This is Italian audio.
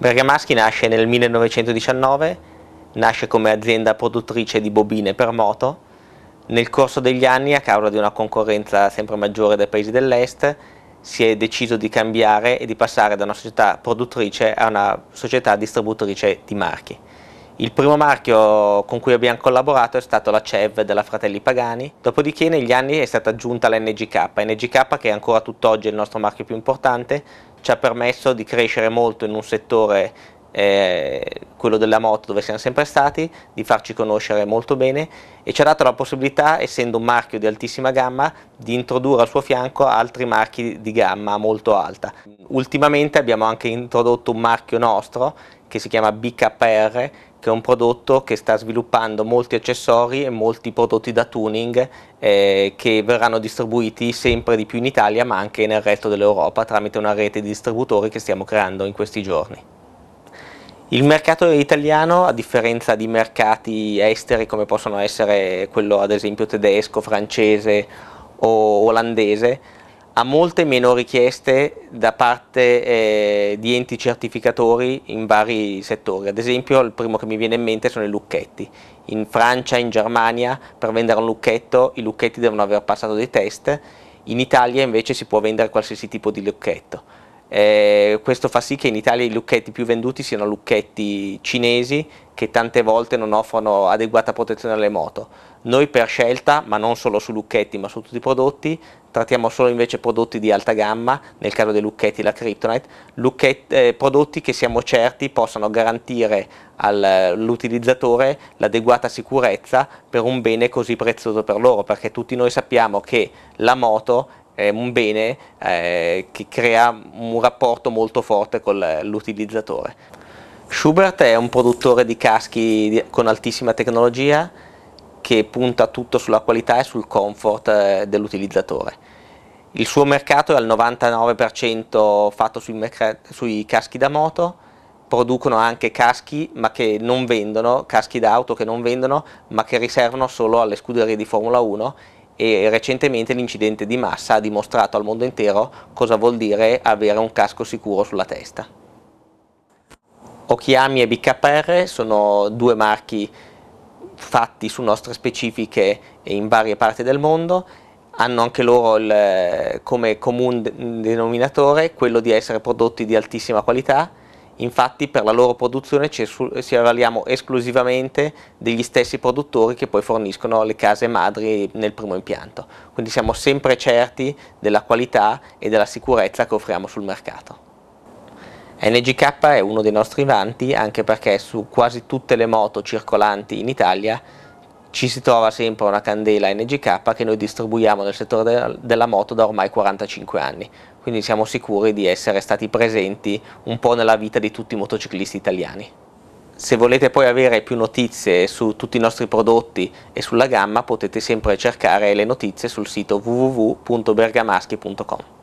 Bergamaschi nasce nel 1919, nasce come azienda produttrice di bobine per moto. Nel corso degli anni, a causa di una concorrenza sempre maggiore dai paesi dell'est, si è deciso di cambiare e di passare da una società produttrice a una società distributrice di marchi. Il primo marchio con cui abbiamo collaborato è stato la CEV della Fratelli Pagani, dopodiché negli anni è stata aggiunta l'NGK, NGK che è ancora tutt'oggi il nostro marchio più importante, ci ha permesso di crescere molto in un settore eh, quello della moto dove siamo sempre stati, di farci conoscere molto bene e ci ha dato la possibilità, essendo un marchio di altissima gamma, di introdurre al suo fianco altri marchi di gamma molto alta. Ultimamente abbiamo anche introdotto un marchio nostro che si chiama BKR che è un prodotto che sta sviluppando molti accessori e molti prodotti da tuning eh, che verranno distribuiti sempre di più in Italia ma anche nel resto dell'Europa tramite una rete di distributori che stiamo creando in questi giorni. Il mercato italiano, a differenza di mercati esteri come possono essere quello ad esempio tedesco, francese o olandese, ha molte meno richieste da parte eh, di enti certificatori in vari settori, ad esempio il primo che mi viene in mente sono i lucchetti, in Francia, in Germania per vendere un lucchetto i lucchetti devono aver passato dei test, in Italia invece si può vendere qualsiasi tipo di lucchetto, eh, questo fa sì che in Italia i lucchetti più venduti siano lucchetti cinesi che tante volte non offrono adeguata protezione alle moto. Noi per scelta, ma non solo su lucchetti ma su tutti i prodotti, trattiamo solo invece prodotti di alta gamma, nel caso dei lucchetti la Kryptonite, lucchetti, eh, prodotti che siamo certi possano garantire all'utilizzatore eh, l'adeguata sicurezza per un bene così prezioso per loro, perché tutti noi sappiamo che la moto Ehm, un bene eh, che crea un rapporto molto forte con l'utilizzatore. Schubert è un produttore di caschi con altissima tecnologia che punta tutto sulla qualità e sul comfort eh, dell'utilizzatore. Il suo mercato è al 99% fatto sui, sui, caschi da moto, producono anche caschi ma che non vendono, caschi d'auto che non vendono ma che riservano solo alle scuderie di Formula 1 e recentemente l'incidente di massa ha dimostrato al mondo intero cosa vuol dire avere un casco sicuro sulla testa. Okiami e BKR sono due marchi fatti su nostre specifiche in varie parti del mondo hanno anche loro il, come comune denominatore quello di essere prodotti di altissima qualità infatti per la loro produzione ci avvaliamo esclusivamente degli stessi produttori che poi forniscono le case madri nel primo impianto, quindi siamo sempre certi della qualità e della sicurezza che offriamo sul mercato. NGK è uno dei nostri vanti anche perché su quasi tutte le moto circolanti in Italia ci si trova sempre una candela NGK che noi distribuiamo nel settore della moto da ormai 45 anni, quindi siamo sicuri di essere stati presenti un po' nella vita di tutti i motociclisti italiani. Se volete poi avere più notizie su tutti i nostri prodotti e sulla gamma potete sempre cercare le notizie sul sito www.bergamaschi.com.